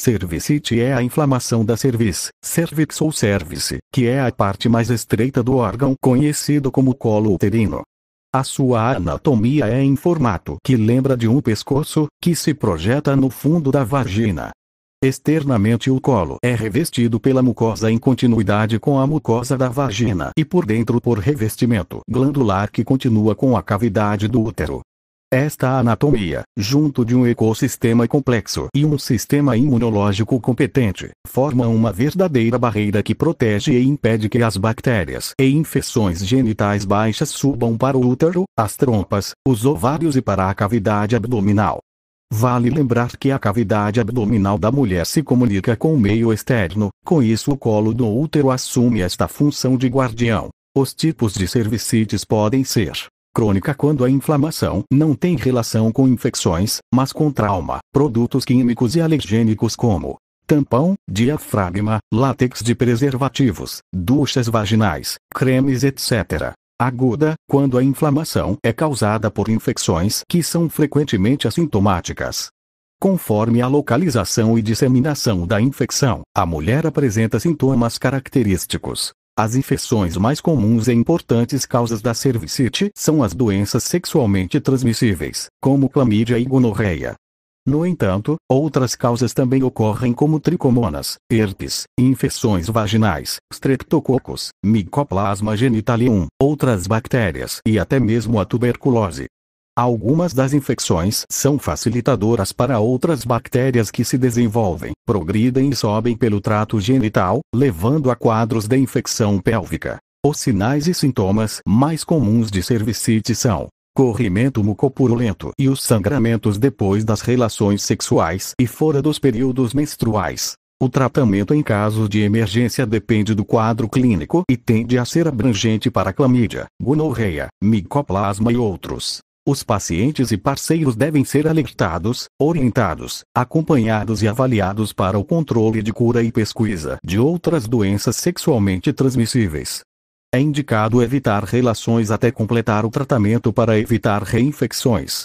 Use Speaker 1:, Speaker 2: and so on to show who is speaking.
Speaker 1: Cervicite é a inflamação da cervix, cervix ou cervice, que é a parte mais estreita do órgão conhecido como colo uterino. A sua anatomia é em formato que lembra de um pescoço, que se projeta no fundo da vagina. Externamente o colo é revestido pela mucosa em continuidade com a mucosa da vagina e por dentro por revestimento glandular que continua com a cavidade do útero. Esta anatomia, junto de um ecossistema complexo e um sistema imunológico competente, forma uma verdadeira barreira que protege e impede que as bactérias e infecções genitais baixas subam para o útero, as trompas, os ovários e para a cavidade abdominal. Vale lembrar que a cavidade abdominal da mulher se comunica com o meio externo, com isso o colo do útero assume esta função de guardião. Os tipos de cervicites podem ser crônica quando a inflamação não tem relação com infecções, mas com trauma, produtos químicos e alergênicos como tampão, diafragma, látex de preservativos, duchas vaginais, cremes, etc. Aguda, quando a inflamação é causada por infecções que são frequentemente assintomáticas. Conforme a localização e disseminação da infecção, a mulher apresenta sintomas característicos, as infecções mais comuns e importantes causas da cervicite são as doenças sexualmente transmissíveis, como clamídia e gonorreia. No entanto, outras causas também ocorrem como tricomonas, herpes, infecções vaginais, streptococos, micoplasma genitalium, outras bactérias e até mesmo a tuberculose. Algumas das infecções são facilitadoras para outras bactérias que se desenvolvem, progridem e sobem pelo trato genital, levando a quadros de infecção pélvica. Os sinais e sintomas mais comuns de cervicite são corrimento mucopurulento e os sangramentos depois das relações sexuais e fora dos períodos menstruais. O tratamento em casos de emergência depende do quadro clínico e tende a ser abrangente para clamídia, gonorreia, micoplasma e outros. Os pacientes e parceiros devem ser alertados, orientados, acompanhados e avaliados para o controle de cura e pesquisa de outras doenças sexualmente transmissíveis. É indicado evitar relações até completar o tratamento para evitar reinfecções.